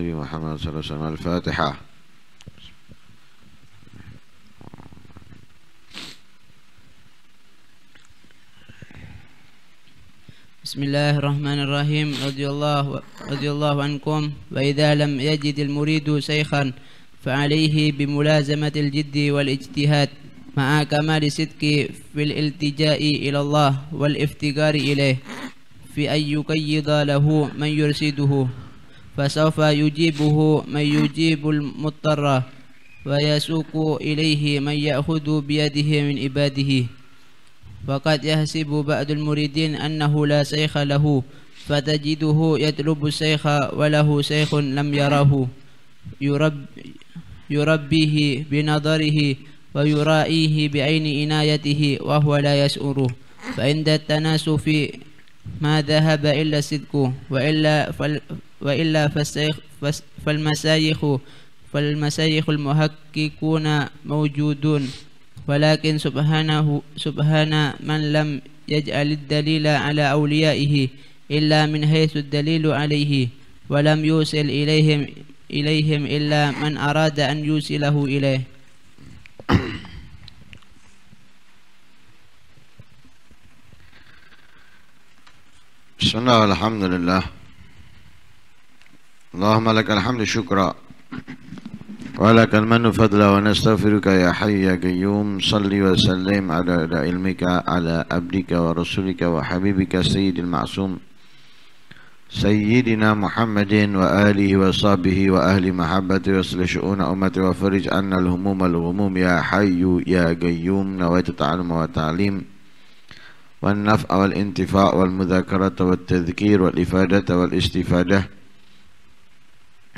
النبي محمد صلى الله عليه وسلم الفاتحة بسم الله الرحمن الرحيم رضي الله رضي الله عنكم وإذا لم يجد المريد شيخا فعليه بملازمة الجد والاجتهاد مع كمال صدق في الالتجاء إلى الله والافتقار إليه في أن يقيد له من يرشده فسوف يجيبه من يجيب المضطر ويسوق إليه من يأخذ بيده من عباده فقد يحسب بعض المريدين أنه لا شيخ له فتجده يطلب الشيخ وله شيخ لم يره يرب يربيه بنظره ويرائيه بعين عنايته وهو لا يشعره فعند التناسف ما ذهب إلا الصدق وإلا فل وإلا فالمسايخ فالمسايخ المحققون موجودون ولكن سبحانه سبحان من لم يجعل الدليل على أوليائه إلا من حيث الدليل عليه ولم يوصل إليهم إليهم إلا من أراد أن يوصله إليه بسم الله والحمد لله اللهم لك الحمد شكرا ولك المن فضلا ونستغفرك يا حي يا قيوم صلي وسلم على علمك على عبدك ورسولك وحبيبك سيد المعصوم سيدنا محمد وآله وصحبه وأهل محبته وصل شؤون أمتي وفرج عنا الهموم الغموم يا حي يا قيوم نويت التعلم والتعليم والنفع والانتفاع والمذاكرة والتذكير والإفادة والاستفادة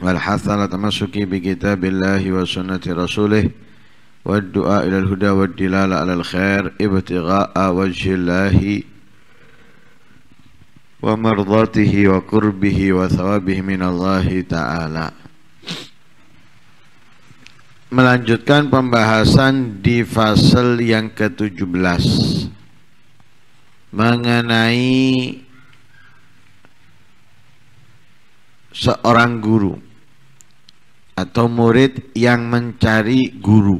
والحث على التمسك بكتاب الله وسنة رسوله والدعاء إلى الهدى والدلالة على الخير ابتغاء وجه الله ومرضاته وقربه وثوابه من الله تعالى melanjutkan pembahasan di fasal yang ke-17 mengenai seorang guru atau murid yang mencari guru.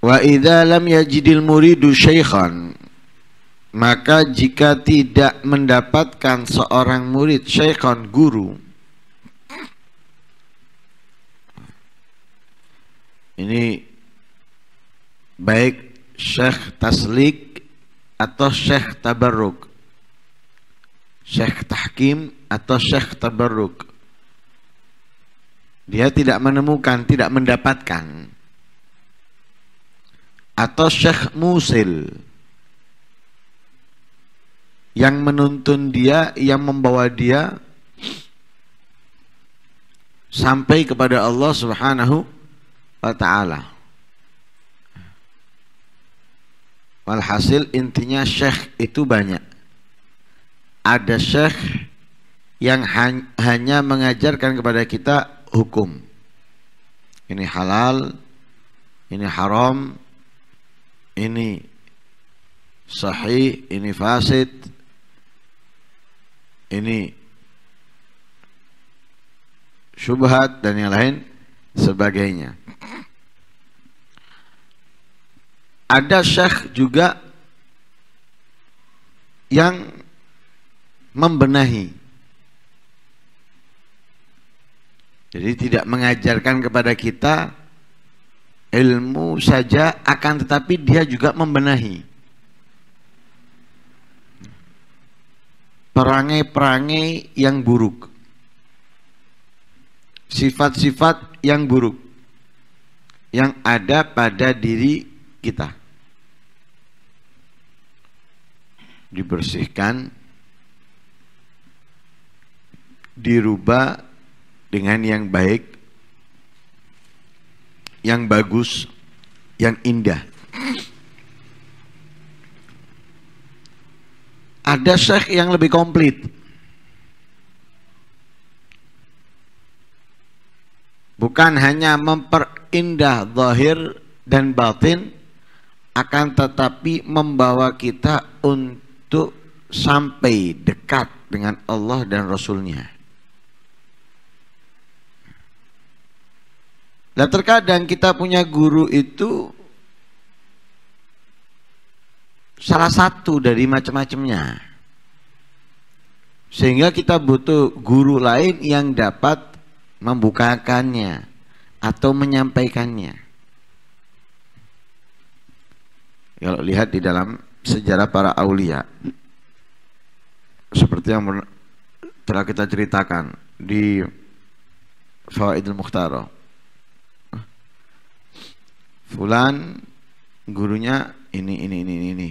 Wa idza lam yajidil muridu syaikhan maka jika tidak mendapatkan seorang murid syaikhan guru Ini baik syekh taslik atau Syekh Tabarruk Syekh Tahkim atau Syekh Tabarruk dia tidak menemukan, tidak mendapatkan atau Syekh Musil yang menuntun dia, yang membawa dia sampai kepada Allah Subhanahu wa taala. Walhasil intinya syekh itu banyak. Ada syekh yang hanya mengajarkan kepada kita hukum. Ini halal, ini haram, ini sahih, ini fasid, ini syubhat dan yang lain sebagainya. ada syekh juga yang membenahi. Jadi tidak mengajarkan kepada kita ilmu saja akan tetapi dia juga membenahi. Perangai-perangai yang buruk. Sifat-sifat yang buruk yang ada pada diri kita. dibersihkan dirubah dengan yang baik yang bagus yang indah ada syekh yang lebih komplit bukan hanya memperindah zahir dan batin akan tetapi membawa kita untuk itu sampai dekat dengan Allah dan Rasulnya. Dan terkadang kita punya guru itu salah satu dari macam-macamnya. Sehingga kita butuh guru lain yang dapat membukakannya atau menyampaikannya. Kalau lihat di dalam sejarah para aulia seperti yang telah kita ceritakan di Fawaidul Mukhtaro Fulan gurunya ini ini ini ini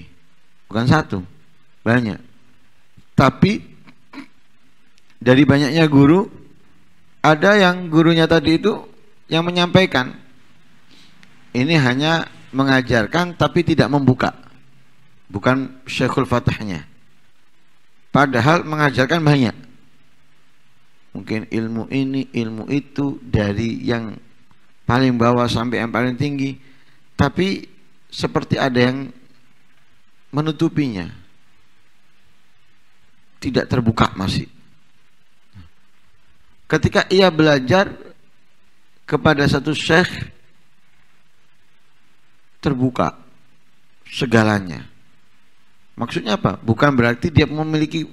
bukan satu banyak tapi dari banyaknya guru ada yang gurunya tadi itu yang menyampaikan ini hanya mengajarkan tapi tidak membuka bukan Syekhul Fatahnya. Padahal mengajarkan banyak. Mungkin ilmu ini, ilmu itu dari yang paling bawah sampai yang paling tinggi, tapi seperti ada yang menutupinya. Tidak terbuka masih. Ketika ia belajar kepada satu syekh terbuka segalanya Maksudnya apa? Bukan berarti dia memiliki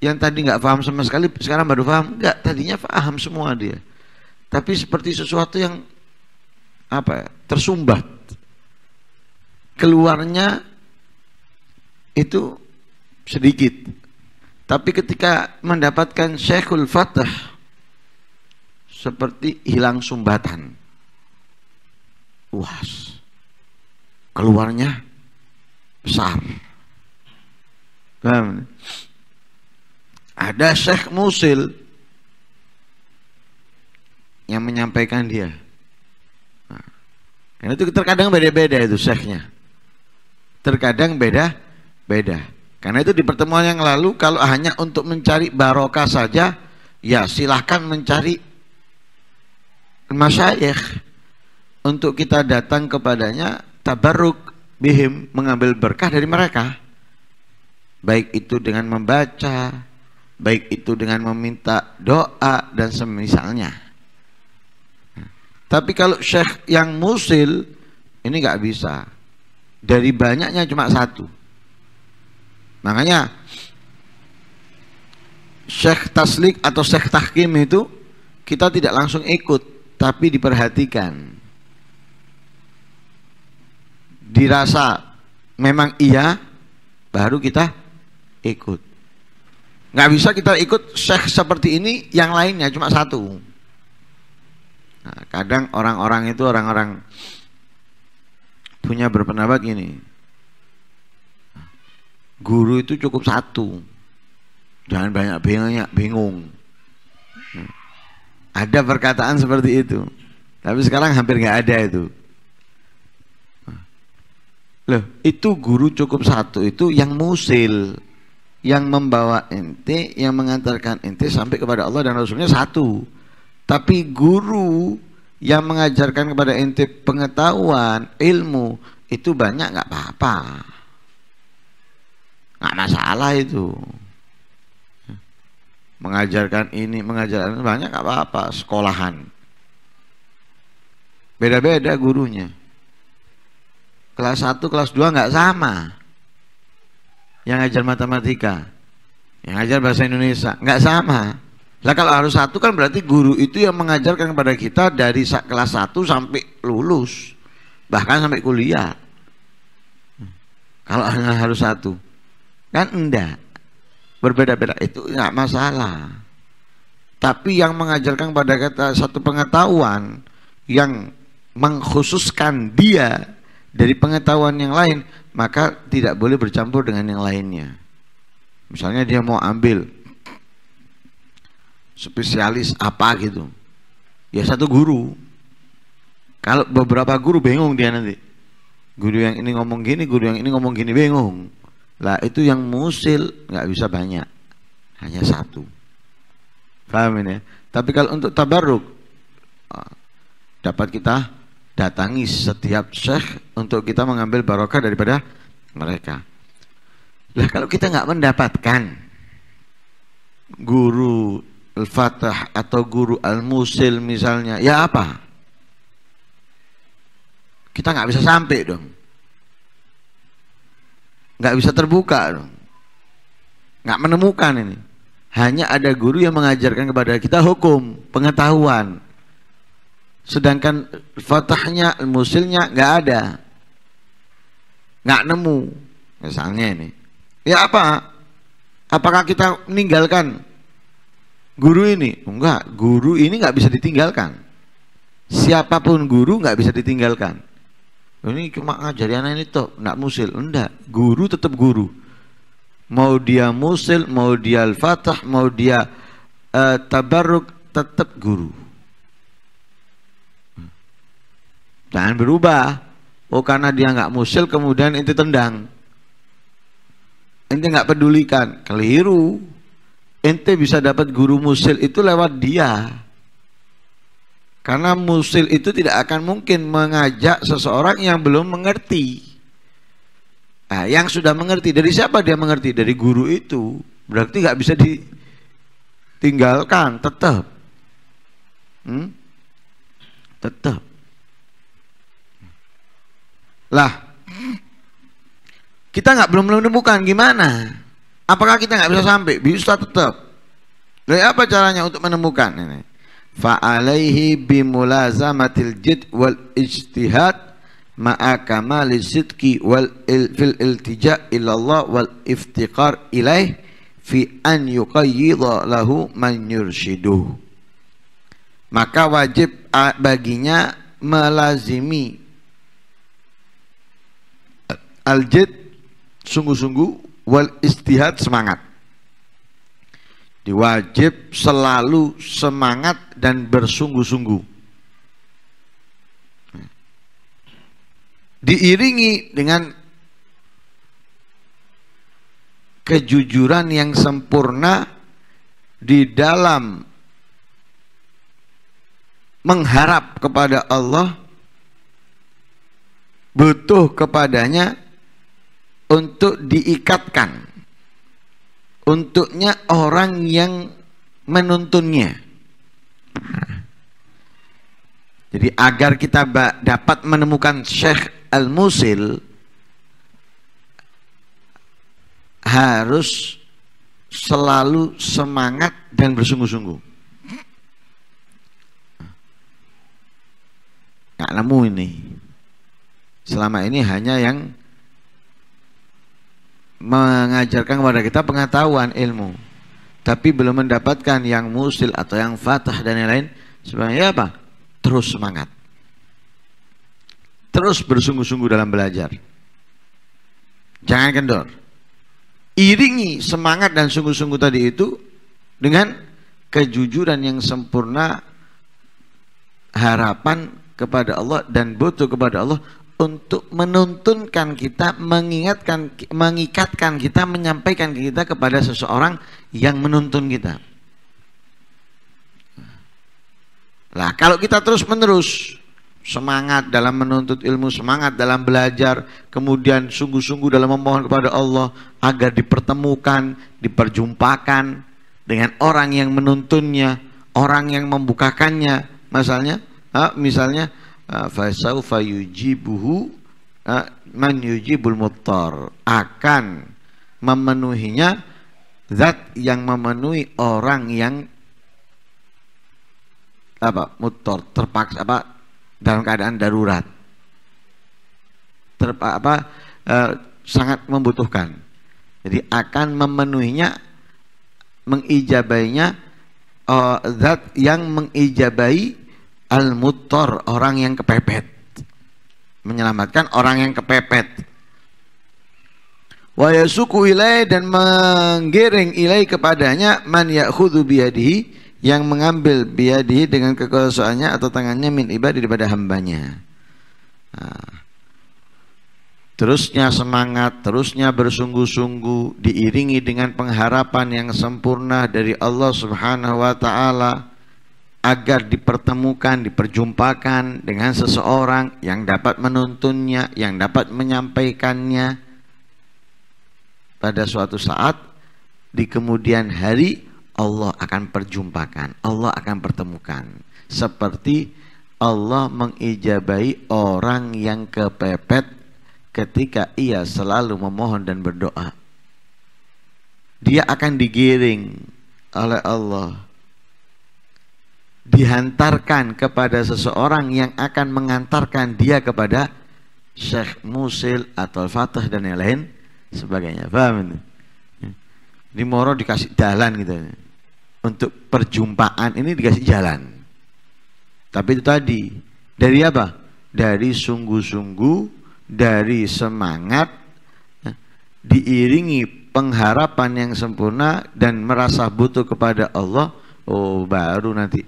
yang tadi nggak paham sama sekali sekarang baru paham nggak tadinya paham semua dia tapi seperti sesuatu yang apa ya, tersumbat keluarnya itu sedikit tapi ketika mendapatkan Syekhul Fatah seperti hilang sumbatan luas keluarnya besar. Paham? Ada Syekh Musil yang menyampaikan dia. Nah, karena itu terkadang beda-beda itu syekhnya. Terkadang beda beda. Karena itu di pertemuan yang lalu kalau hanya untuk mencari barokah saja, ya silahkan mencari masyayikh untuk kita datang kepadanya tabarruk bihim mengambil berkah dari mereka baik itu dengan membaca baik itu dengan meminta doa dan semisalnya tapi kalau syekh yang musil ini nggak bisa dari banyaknya cuma satu makanya syekh taslik atau syekh tahkim itu kita tidak langsung ikut tapi diperhatikan dirasa memang iya baru kita ikut nggak bisa kita ikut syekh seperti ini yang lainnya cuma satu nah, kadang orang-orang itu orang-orang punya berpendapat gini guru itu cukup satu jangan banyak banyak bingung ada perkataan seperti itu tapi sekarang hampir nggak ada itu Loh, itu guru cukup satu itu yang musil yang membawa ente, yang mengantarkan ente sampai kepada Allah dan Rasulnya satu. Tapi guru yang mengajarkan kepada ente pengetahuan, ilmu itu banyak nggak apa-apa, nggak masalah itu. Mengajarkan ini, mengajarkan banyak nggak apa-apa sekolahan. Beda-beda gurunya kelas 1 kelas 2 nggak sama yang ngajar matematika yang ngajar bahasa Indonesia nggak sama lah kalau harus satu kan berarti guru itu yang mengajarkan kepada kita dari kelas 1 sampai lulus bahkan sampai kuliah kalau hanya harus satu kan enggak berbeda-beda itu enggak masalah tapi yang mengajarkan pada kata satu pengetahuan yang mengkhususkan dia dari pengetahuan yang lain, maka tidak boleh bercampur dengan yang lainnya. Misalnya dia mau ambil spesialis apa gitu. Ya satu guru. Kalau beberapa guru bingung dia nanti. Guru yang ini ngomong gini, guru yang ini ngomong gini bingung. Lah itu yang musil nggak bisa banyak. Hanya satu. Paham ini? Ya? Tapi kalau untuk tabarruk ah, dapat kita datangi setiap syekh untuk kita mengambil barokah daripada mereka. Lah kalau kita nggak mendapatkan guru Al-Fatah atau guru Al-Musil misalnya, ya apa? Kita nggak bisa sampai dong. Nggak bisa terbuka dong. Nggak menemukan ini. Hanya ada guru yang mengajarkan kepada kita hukum, pengetahuan sedangkan fatahnya musilnya nggak ada nggak nemu misalnya ini ya apa apakah kita meninggalkan guru ini enggak guru ini nggak bisa ditinggalkan siapapun guru nggak bisa ditinggalkan ini cuma ngajari anak ini toh nggak musil enggak guru tetap guru mau dia musil mau dia al-fatah mau dia uh, tabarruk tetap guru Jangan berubah. Oh karena dia nggak musil kemudian ente tendang. Ente nggak pedulikan. Keliru. Ente bisa dapat guru musil itu lewat dia. Karena musil itu tidak akan mungkin mengajak seseorang yang belum mengerti. Nah, yang sudah mengerti dari siapa dia mengerti dari guru itu. Berarti nggak bisa ditinggalkan tetap, hmm? tetap. Lah, kita nggak belum menemukan gimana? Apakah kita nggak bisa sampai? Bisa tetap. Dari apa caranya untuk menemukan ini? Fa'alaihi bimulazamatil jid wal ijtihad maakama lisidki wal il, fil iltija ilallah wal iftiqar ilaih fi an yuqayyidha lahu man yurshiduh. Maka wajib baginya melazimi aljid sungguh-sungguh wal istihad semangat diwajib selalu semangat dan bersungguh-sungguh diiringi dengan kejujuran yang sempurna di dalam mengharap kepada Allah butuh kepadanya untuk diikatkan untuknya orang yang menuntunnya. Jadi agar kita dapat menemukan Syekh Al-Musil harus selalu semangat dan bersungguh-sungguh. Gak nemu ini. Selama ini hanya yang mengajarkan kepada kita pengetahuan ilmu tapi belum mendapatkan yang musil atau yang fatah dan yang lain sebenarnya apa terus semangat terus bersungguh-sungguh dalam belajar jangan kendor iringi semangat dan sungguh-sungguh tadi itu dengan kejujuran yang sempurna harapan kepada Allah dan butuh kepada Allah untuk menuntunkan kita, mengingatkan, mengikatkan kita, menyampaikan kita kepada seseorang yang menuntun kita. Lah, kalau kita terus-menerus semangat dalam menuntut ilmu, semangat dalam belajar, kemudian sungguh-sungguh dalam memohon kepada Allah agar dipertemukan, diperjumpakan dengan orang yang menuntunnya, orang yang membukakannya, misalnya, misalnya fasaufa ah, yujibuhu ah, man yujibul muttar akan memenuhinya zat yang memenuhi orang yang apa motor terpaksa apa dalam keadaan darurat terpaksa apa eh, sangat membutuhkan jadi akan memenuhinya mengijabainya eh, zat yang mengijabai Al-muttor, orang yang kepepet. Menyelamatkan orang yang kepepet. Wa yasuku ilai dan menggiring ilai kepadanya man ya'khudhu biyadihi yang mengambil biyadihi dengan kekuasaannya atau tangannya min ibadi daripada hambanya. Ah. Terusnya semangat, terusnya bersungguh-sungguh diiringi dengan pengharapan yang sempurna dari Allah Subhanahu wa taala agar dipertemukan, diperjumpakan dengan seseorang yang dapat menuntunnya, yang dapat menyampaikannya pada suatu saat di kemudian hari Allah akan perjumpakan, Allah akan pertemukan seperti Allah mengijabai orang yang kepepet ketika ia selalu memohon dan berdoa. Dia akan digiring oleh Allah dihantarkan kepada seseorang yang akan mengantarkan dia kepada Syekh Musil atau Fatah dan yang lain sebagainya. Paham ini? Di moro dikasih jalan gitu. Untuk perjumpaan ini dikasih jalan. Tapi itu tadi dari apa? Dari sungguh-sungguh, dari semangat ya, diiringi pengharapan yang sempurna dan merasa butuh kepada Allah, oh baru nanti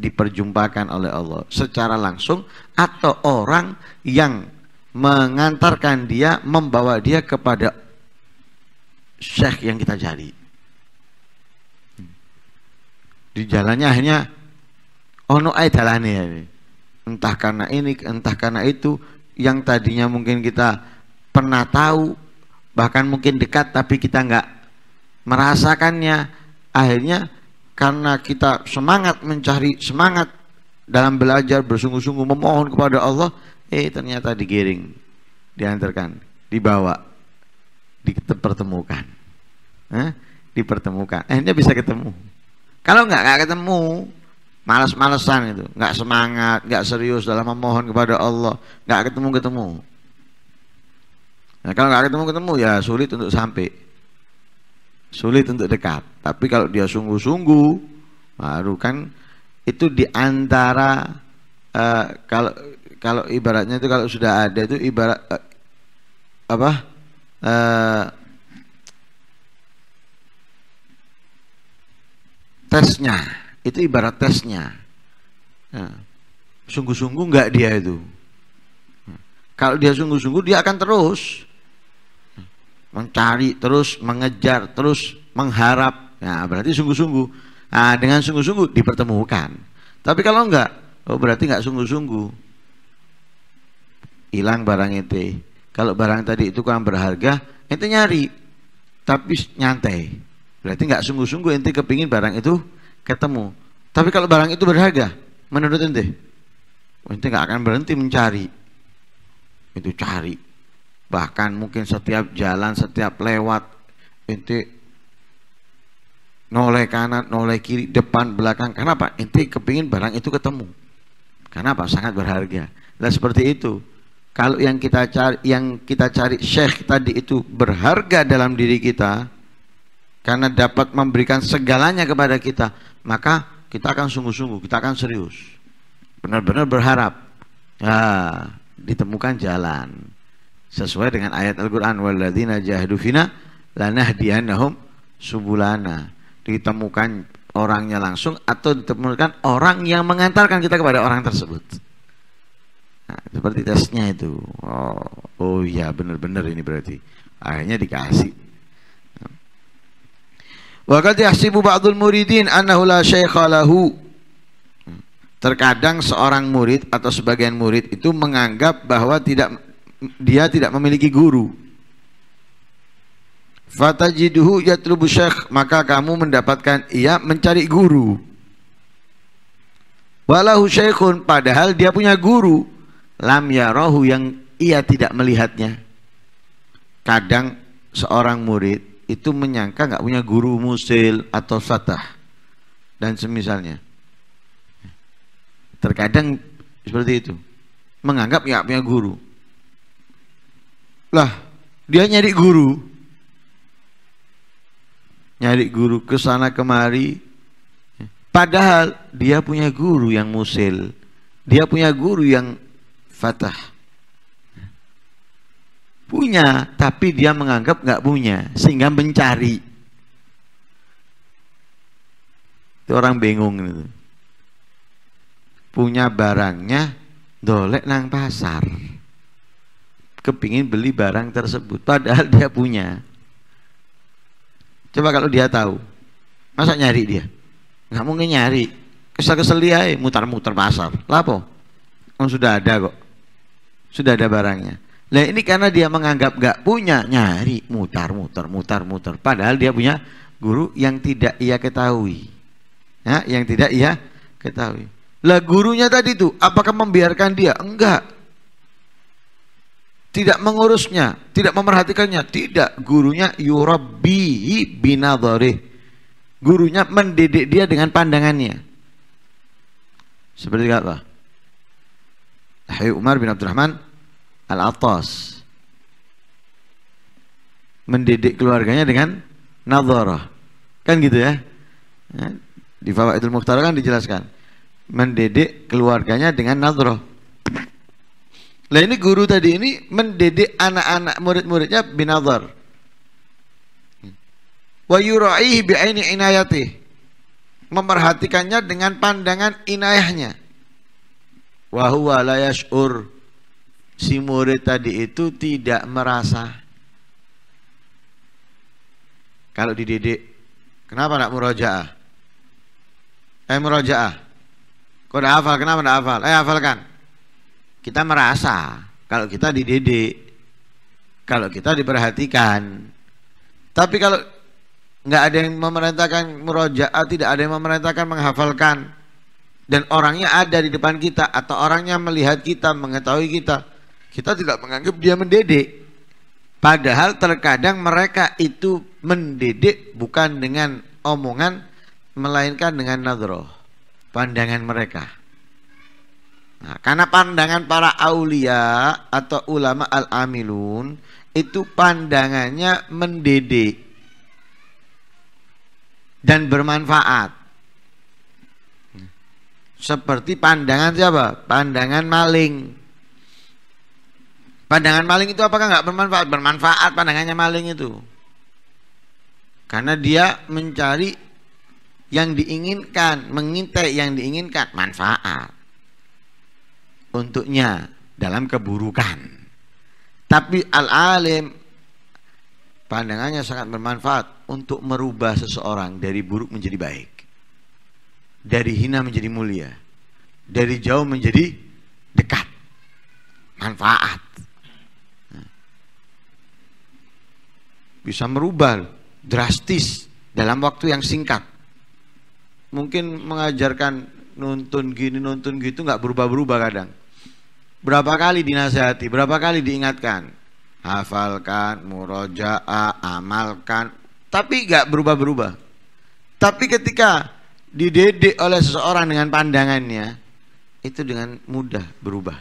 diperjumpakan oleh Allah secara langsung atau orang yang mengantarkan dia membawa dia kepada syekh yang kita cari di jalannya hanya ono oh ae dalane ya, entah karena ini entah karena itu yang tadinya mungkin kita pernah tahu bahkan mungkin dekat tapi kita nggak merasakannya akhirnya karena kita semangat mencari semangat dalam belajar bersungguh-sungguh memohon kepada Allah eh ternyata digiring diantarkan dibawa dipertemukan eh, dipertemukan eh dia bisa ketemu kalau nggak nggak ketemu malas-malesan itu nggak semangat nggak serius dalam memohon kepada Allah nggak ketemu ketemu nah, kalau nggak ketemu ketemu ya sulit untuk sampai sulit untuk dekat. Tapi kalau dia sungguh-sungguh, baru kan itu diantara uh, eh, kalau kalau ibaratnya itu kalau sudah ada itu ibarat uh, apa uh, tesnya itu ibarat tesnya nah, sungguh-sungguh nah, nggak -sungguh dia itu nah, kalau dia sungguh-sungguh dia akan terus mencari terus, mengejar terus, mengharap. Nah, berarti sungguh-sungguh. Nah, dengan sungguh-sungguh dipertemukan. Tapi kalau enggak, oh berarti enggak sungguh-sungguh. Hilang barang itu. Kalau barang tadi itu kurang berharga, ente nyari. Tapi nyantai. Berarti enggak sungguh-sungguh ente kepingin barang itu ketemu. Tapi kalau barang itu berharga, menurut ente, oh, ente enggak akan berhenti mencari. Itu cari, bahkan mungkin setiap jalan setiap lewat inti noleh kanan noleh kiri depan belakang kenapa inti kepingin barang itu ketemu kenapa sangat berharga lah seperti itu kalau yang kita cari yang kita cari syekh tadi itu berharga dalam diri kita karena dapat memberikan segalanya kepada kita maka kita akan sungguh-sungguh kita akan serius benar-benar berharap ya ditemukan jalan sesuai dengan ayat Al-Qur'an waladina jahdufina fina dianahum subulana ditemukan orangnya langsung atau ditemukan orang yang mengantarkan kita kepada orang tersebut nah, seperti tesnya itu oh, oh ya benar-benar ini berarti akhirnya dikasih Waqad yahsibu ba'dul muridin annahu la syaikha lahu. Terkadang seorang murid atau sebagian murid itu menganggap bahwa tidak dia tidak memiliki guru. Fatajiduhu yatlubu syekh, maka kamu mendapatkan ia mencari guru. Walahu syekhun, padahal dia punya guru. Lam yarahu yang ia tidak melihatnya. Kadang seorang murid itu menyangka nggak punya guru musil atau satah dan semisalnya. Terkadang seperti itu. Menganggap nggak punya guru. Lah, dia nyari guru. Nyari guru ke sana kemari. Padahal dia punya guru yang musil. Dia punya guru yang fatah. Punya, tapi dia menganggap nggak punya. Sehingga mencari. Itu orang bingung. itu Punya barangnya, dolek nang pasar kepingin beli barang tersebut padahal dia punya coba kalau dia tahu masa nyari dia nggak mungkin nyari kesel-kesel dia mutar-mutar pasar lapo oh, sudah ada kok sudah ada barangnya nah ini karena dia menganggap nggak punya nyari mutar-mutar mutar-mutar padahal dia punya guru yang tidak ia ketahui ya, yang tidak ia ketahui lah gurunya tadi tuh apakah membiarkan dia enggak tidak mengurusnya, tidak memerhatikannya, tidak gurunya yurabbihi binadharih. Gurunya mendidik dia dengan pandangannya. Seperti apa? Ahyu Umar bin Abdurrahman Al-Attas mendidik keluarganya dengan nadharah. Kan gitu ya. ya di Fawaidul Mukhtar kan dijelaskan. Mendidik keluarganya dengan nadharah lah ini guru tadi ini mendidik anak-anak murid-muridnya binazar. Wa yura'ihi bi'aini inayatih. Memerhatikannya dengan pandangan inayahnya. Wa huwa la yash'ur. Si murid tadi itu tidak merasa. Kalau dididik, kenapa nak murojaah? Eh murojaah. Kau dah hafal, kenapa dah hafal? Eh hafalkan kita merasa kalau kita dididik, kalau kita diperhatikan. Tapi kalau nggak ada yang memerintahkan merujuk, tidak ada yang memerintahkan menghafalkan, dan orangnya ada di depan kita atau orangnya melihat kita, mengetahui kita, kita tidak menganggap dia mendidik. Padahal terkadang mereka itu mendidik bukan dengan omongan, melainkan dengan nadroh, pandangan mereka. Nah, karena pandangan para aulia atau ulama al-amilun itu pandangannya mendidik dan bermanfaat. Seperti pandangan siapa? Pandangan maling. Pandangan maling itu apakah nggak bermanfaat? Bermanfaat pandangannya maling itu. Karena dia mencari yang diinginkan, mengintai yang diinginkan, manfaat untuknya dalam keburukan. Tapi al-alim pandangannya sangat bermanfaat untuk merubah seseorang dari buruk menjadi baik. Dari hina menjadi mulia. Dari jauh menjadi dekat. Manfaat. Bisa merubah drastis dalam waktu yang singkat. Mungkin mengajarkan nuntun gini, nuntun gitu nggak berubah-berubah kadang Berapa kali dinasihati, berapa kali diingatkan. Hafalkan, murojaah, amalkan. Tapi gak berubah-berubah. Tapi ketika dididik oleh seseorang dengan pandangannya, itu dengan mudah berubah.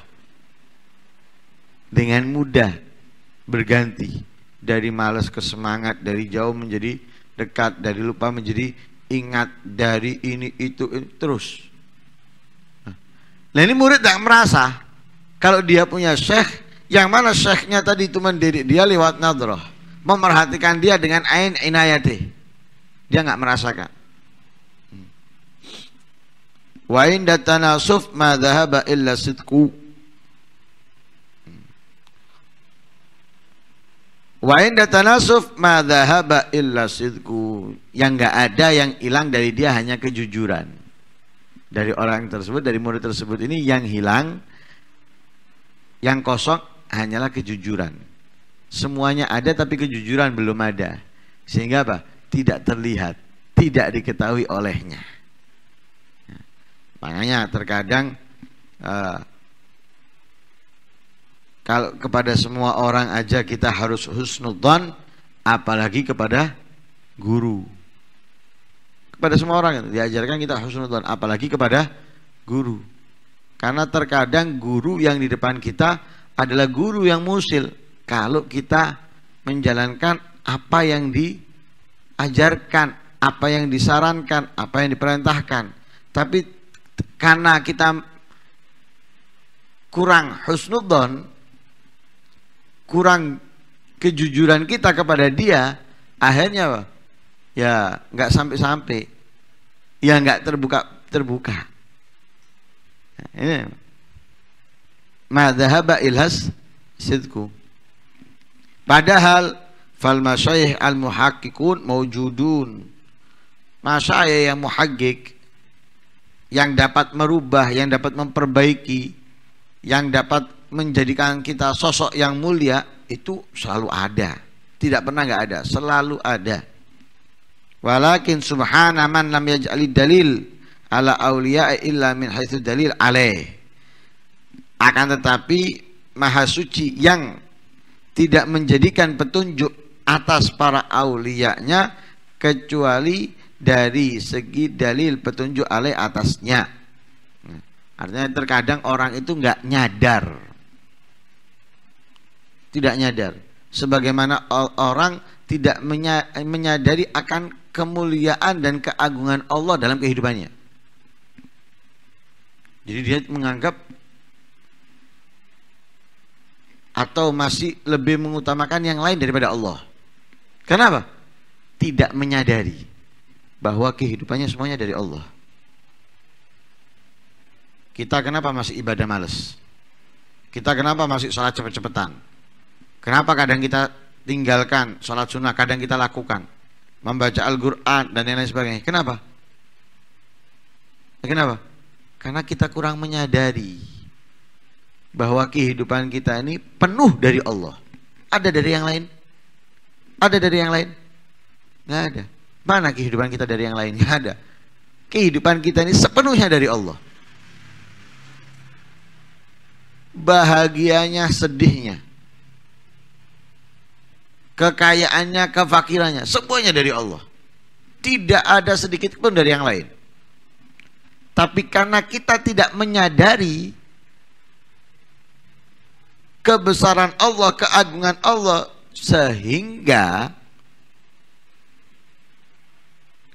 Dengan mudah berganti. Dari males ke semangat, dari jauh menjadi dekat, dari lupa menjadi ingat, dari ini, itu, ini terus. Nah ini murid gak merasa, kalau dia punya syekh, yang mana syekhnya tadi itu mendidik dia lewat nadroh. Memerhatikan dia dengan ain inayati. Dia nggak merasakan. Hmm. Wa inda tanasuf ma dhahaba illa sidku. Hmm. Wa inda tanasuf ma dhahaba illa sidku. Yang nggak ada yang hilang dari dia hanya kejujuran. Dari orang tersebut, dari murid tersebut ini yang hilang yang kosong hanyalah kejujuran. Semuanya ada tapi kejujuran belum ada. Sehingga apa? Tidak terlihat, tidak diketahui olehnya. Ya. makanya terkadang uh, kalau kepada semua orang aja kita harus husnudzon, apalagi kepada guru. Kepada semua orang diajarkan kita husnudzon, apalagi kepada guru. Karena terkadang guru yang di depan kita adalah guru yang musil. Kalau kita menjalankan apa yang diajarkan, apa yang disarankan, apa yang diperintahkan. Tapi karena kita kurang husnudon, kurang kejujuran kita kepada dia, akhirnya ya nggak sampai-sampai, ya nggak terbuka terbuka ini ma ilhas sidku padahal fal masyayikh al muhakkikun mawjudun. masyayikh yang muhaqqiq yang dapat merubah yang dapat memperbaiki yang dapat menjadikan kita sosok yang mulia itu selalu ada tidak pernah nggak ada selalu ada walakin subhana man lam yaj'alid dalil ala aulia illa min haitsu dalil alaih. Akan tetapi maha suci yang tidak menjadikan petunjuk atas para aulianya kecuali dari segi dalil petunjuk alaih atasnya. Artinya terkadang orang itu nggak nyadar. Tidak nyadar. Sebagaimana orang tidak menyadari akan kemuliaan dan keagungan Allah dalam kehidupannya. Jadi dia menganggap atau masih lebih mengutamakan yang lain daripada Allah. Kenapa? Tidak menyadari bahwa kehidupannya semuanya dari Allah. Kita kenapa masih ibadah males? Kita kenapa masih sholat cepet-cepetan? Kenapa kadang kita tinggalkan sholat sunnah, kadang kita lakukan? Membaca Al-Quran dan lain-lain sebagainya. Kenapa? Kenapa? Karena kita kurang menyadari bahwa kehidupan kita ini penuh dari Allah. Ada dari yang lain? Ada dari yang lain? Nggak ada. Mana kehidupan kita dari yang lain? Nggak ada. Kehidupan kita ini sepenuhnya dari Allah. Bahagianya, sedihnya. Kekayaannya, kefakirannya. Semuanya dari Allah. Tidak ada sedikit pun dari yang lain. Tapi karena kita tidak menyadari kebesaran Allah, keagungan Allah, sehingga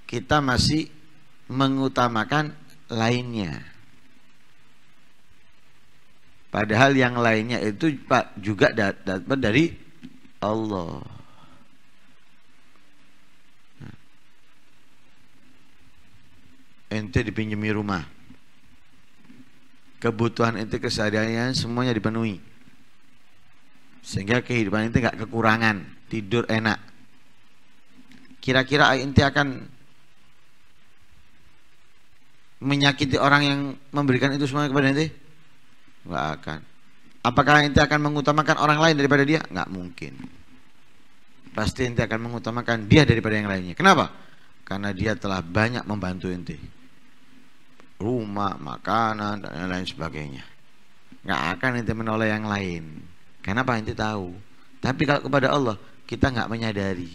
kita masih mengutamakan lainnya. Padahal yang lainnya itu juga dapat dari Allah. ente dipinjami rumah kebutuhan ente kesehariannya semuanya dipenuhi sehingga kehidupan ente gak kekurangan tidur enak kira-kira ente akan menyakiti orang yang memberikan itu semuanya kepada ente Gak akan apakah ente akan mengutamakan orang lain daripada dia Gak mungkin pasti ente akan mengutamakan dia daripada yang lainnya kenapa karena dia telah banyak membantu ente rumah, makanan, dan lain sebagainya. Nggak akan ente menoleh yang lain. Kenapa ente tahu? Tapi kalau kepada Allah, kita nggak menyadari.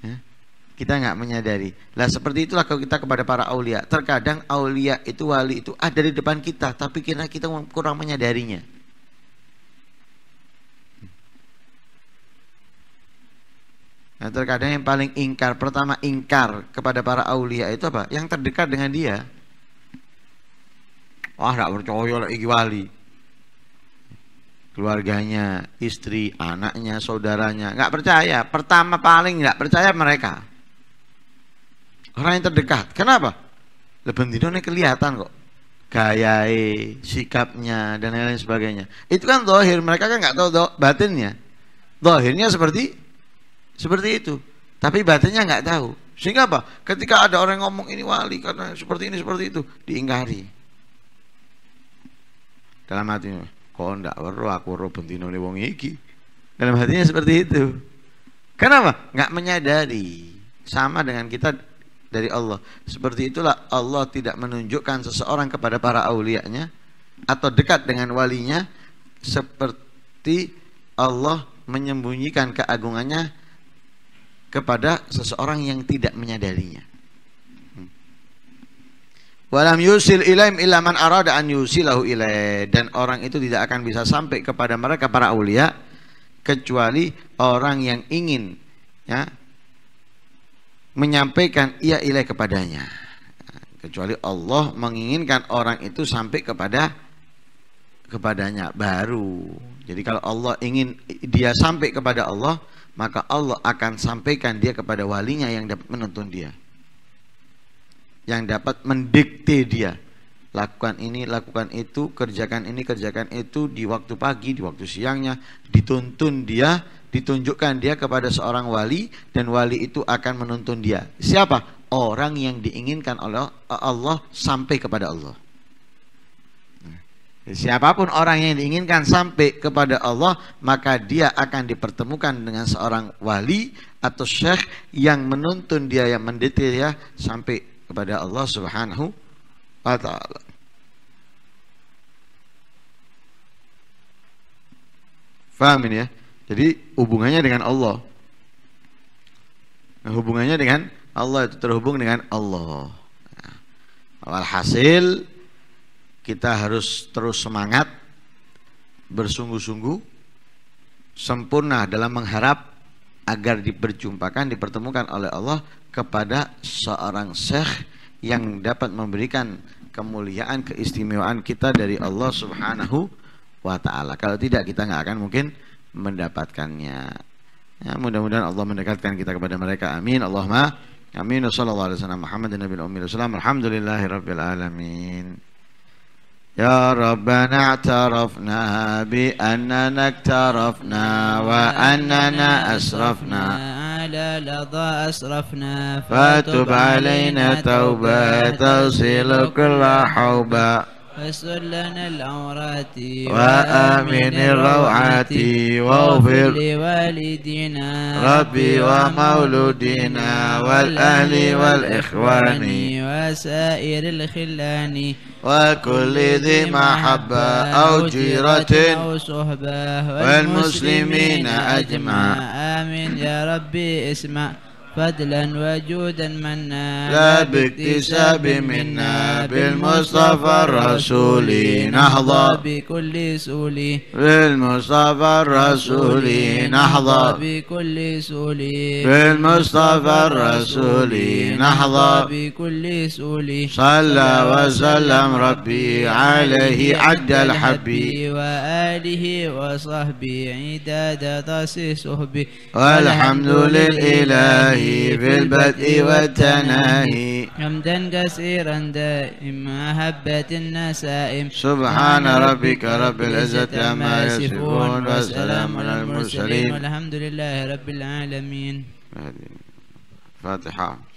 Ya? Kita nggak menyadari. Lah seperti itulah kalau kita kepada para aulia. Terkadang aulia itu wali itu ada di depan kita, tapi kira kita kurang menyadarinya. Nah, terkadang yang paling ingkar, pertama ingkar kepada para aulia itu apa? Yang terdekat dengan dia. Wah, tidak percaya lagi wali. Keluarganya, istri, anaknya, saudaranya, nggak percaya. Pertama paling nggak percaya mereka. Orang yang terdekat. Kenapa? Lebih nih kelihatan kok. Gayai, sikapnya, dan lain-lain sebagainya. Itu kan dohir. Mereka kan nggak tahu doh, batinnya. Dohirnya seperti seperti itu. Tapi batinnya nggak tahu. Sehingga apa? Ketika ada orang ngomong ini wali karena seperti ini seperti itu diingkari. Dalam hatinya, kok ndak weruh aku weruh bentino wong iki. Dalam hatinya seperti itu. Kenapa? Nggak menyadari. Sama dengan kita dari Allah. Seperti itulah Allah tidak menunjukkan seseorang kepada para aulianya atau dekat dengan walinya seperti Allah menyembunyikan keagungannya kepada seseorang yang tidak menyadarinya. Walam yusil ilaim ilaman arada an yusilahu ilai Dan orang itu tidak akan bisa sampai kepada mereka para aulia kecuali orang yang ingin ya menyampaikan ia ilai kepadanya. Kecuali Allah menginginkan orang itu sampai kepada kepadanya baru. Jadi kalau Allah ingin dia sampai kepada Allah, maka Allah akan sampaikan dia kepada walinya yang dapat menuntun dia yang dapat mendikte dia lakukan ini, lakukan itu, kerjakan ini, kerjakan itu di waktu pagi, di waktu siangnya dituntun dia, ditunjukkan dia kepada seorang wali dan wali itu akan menuntun dia siapa? orang yang diinginkan oleh Allah sampai kepada Allah Siapapun orang yang diinginkan sampai kepada Allah, maka dia akan dipertemukan dengan seorang wali atau syekh yang menuntun dia, yang mendetail ya sampai kepada Allah Subhanahu wa taala. Faham ini ya? Jadi hubungannya dengan Allah. Nah, hubungannya dengan Allah itu terhubung dengan Allah. Nah, hasil kita harus terus semangat, bersungguh-sungguh, sempurna dalam mengharap agar diperjumpakan, dipertemukan oleh Allah kepada seorang syekh yang dapat memberikan kemuliaan, keistimewaan kita dari Allah Subhanahu wa taala. Kalau tidak kita nggak akan mungkin mendapatkannya. Ya, mudah-mudahan Allah mendekatkan kita kepada mereka. Amin. Allahumma amin. Wassallallahu alaihi wasallam Muhammadin nabiyul ummi. Alhamdulillahirabbil alamin. يا ربنا اعترفنا بأننا اكترفنا وأننا أسرفنا على لظى أسرفنا فتب علينا توبة توصل كل حوبة فاستر لنا العورات وآمن الروعات واغفر لوالدينا ربي ومولودنا والأهل والإخوان وسائر الخلان وكل ذي محبة أو جيرة أو صحبة والمسلمين أجمع آمين يا ربي اسمع فضلا وجودا منا لا باكتساب منا بالمصطفى الرسول نحظى بكل سؤل بالمصطفى الرسول نحظى بكل سؤل بالمصطفى الرسول نحظى بكل سؤل صلى وسلم ربي عليه عد الحب وآله وصحبه عداد تصي صحبه والحمد لله الله طيب في البدء والتناهي حمدا كثيرا دائما هبت النسائم سبحان ربك رب العزة عما يصفون والسلام على المرسلين والحمد لله رب العالمين فاتحة